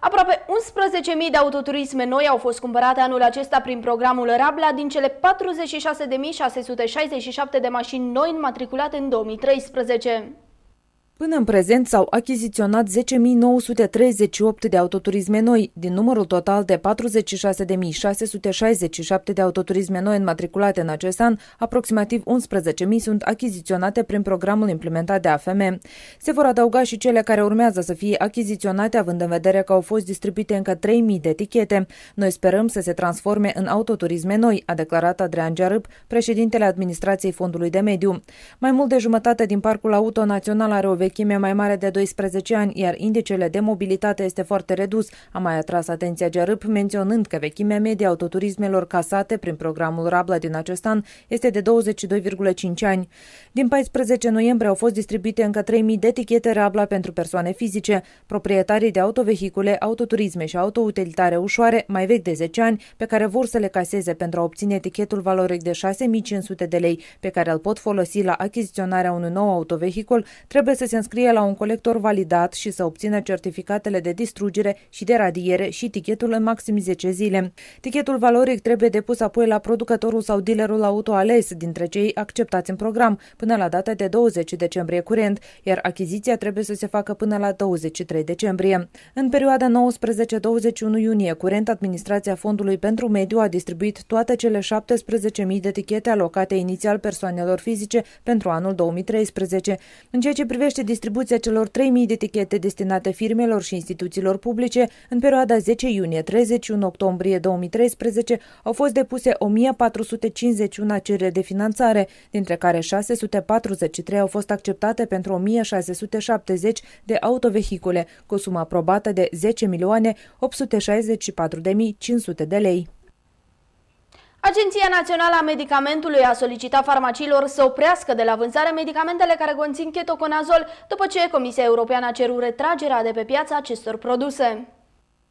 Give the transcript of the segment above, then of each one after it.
Aproape 11.000 de autoturisme noi au fost cumpărate anul acesta prin programul Rabla din cele 46.667 de mașini noi înmatriculate în 2013. Până în prezent s-au achiziționat 10.938 de autoturisme noi, din numărul total de 46.667 de autoturisme noi înmatriculate în acest an, aproximativ 11.000 sunt achiziționate prin programul implementat de AFM. Se vor adăuga și cele care urmează să fie achiziționate, având în vedere că au fost distribuite încă 3.000 de etichete. Noi sperăm să se transforme în autoturisme noi, a declarat Adrian Gearâp, președintele administrației Fondului de Mediu. Mai mult de jumătate din Parcul Auto Național are o vechime mai mare de 12 ani, iar indicele de mobilitate este foarte redus. A mai atras atenția Gerâp menționând că vechimea medie autoturismelor casate prin programul Rabla din acest an este de 22,5 ani. Din 14 noiembrie au fost distribuite încă 3.000 de etichete Rabla pentru persoane fizice. Proprietarii de autovehicule, autoturisme și autoutilitare ușoare, mai vechi de 10 ani, pe care vor să le caseze pentru a obține etichetul valoric de 6.500 de lei, pe care îl pot folosi la achiziționarea unui nou autovehicul, trebuie să se înscrie la un colector validat și să obțină certificatele de distrugere și de radiere și tichetul în maxim 10 zile. Tichetul valoric trebuie depus apoi la producătorul sau dealerul auto ales dintre cei acceptați în program până la data de 20 decembrie curent, iar achiziția trebuie să se facă până la 23 decembrie. În perioada 19-21 iunie curent, Administrația Fondului pentru Mediu a distribuit toate cele 17.000 de tichete alocate inițial persoanelor fizice pentru anul 2013. În ceea ce privește face distribuția celor 3.000 de etichete destinate firmelor și instituțiilor publice, în perioada 10 iunie-31 octombrie 2013 au fost depuse 1451 cereri de finanțare, dintre care 643 au fost acceptate pentru 1670 de autovehicule, cu suma aprobată de 10 milioane 864.500 de lei. Agenția Națională a Medicamentului a solicitat farmaciilor să oprească de la vânzare medicamentele care conțin ketoconazol după ce Comisia Europeană a cerut retragerea de pe piața acestor produse.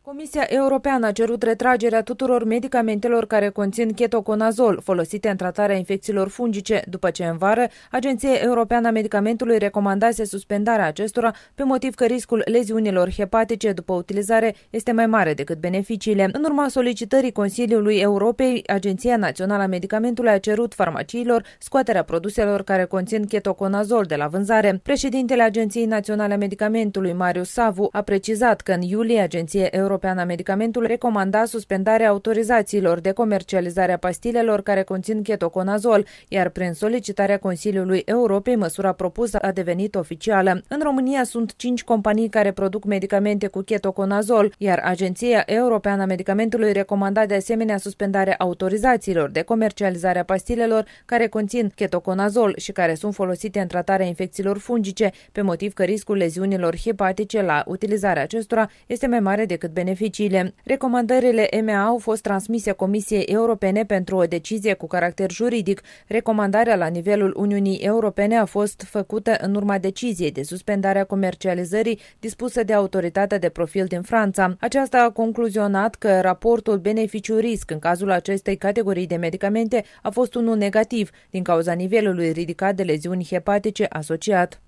Comisia Europeană a cerut retragerea tuturor medicamentelor care conțin ketoconazol, folosite în tratarea infecțiilor fungice, după ce în vară Agenția Europeană a Medicamentului recomandase suspendarea acestora pe motiv că riscul leziunilor hepatice după utilizare este mai mare decât beneficiile. În urma solicitării Consiliului Europei, Agenția Națională a Medicamentului a cerut farmaciilor scoaterea produselor care conțin ketoconazol de la vânzare. Președintele Agenției Naționale a Medicamentului, Marius Savu, a precizat că în iulie Agenția Europeană Europeană a Medicamentului recomanda suspendarea autorizațiilor de comercializare a pastilelor care conțin ketoconazol, iar prin solicitarea Consiliului Europei, măsura propusă a devenit oficială. În România sunt cinci companii care produc medicamente cu ketoconazol, iar Agenția Europeană a Medicamentului recomanda de asemenea suspendarea autorizațiilor de comercializare a pastilelor care conțin ketoconazol și care sunt folosite în tratarea infecțiilor fungice, pe motiv că riscul leziunilor hepatice la utilizarea acestora este mai mare decât beneficiile. Recomandările EMA au fost transmise Comisiei Europene pentru o decizie cu caracter juridic. Recomandarea la nivelul Uniunii Europene a fost făcută în urma deciziei de suspendare a comercializării dispusă de autoritatea de profil din Franța. Aceasta a concluzionat că raportul beneficiu-risc în cazul acestei categorii de medicamente a fost unul negativ din cauza nivelului ridicat de leziuni hepatice asociat.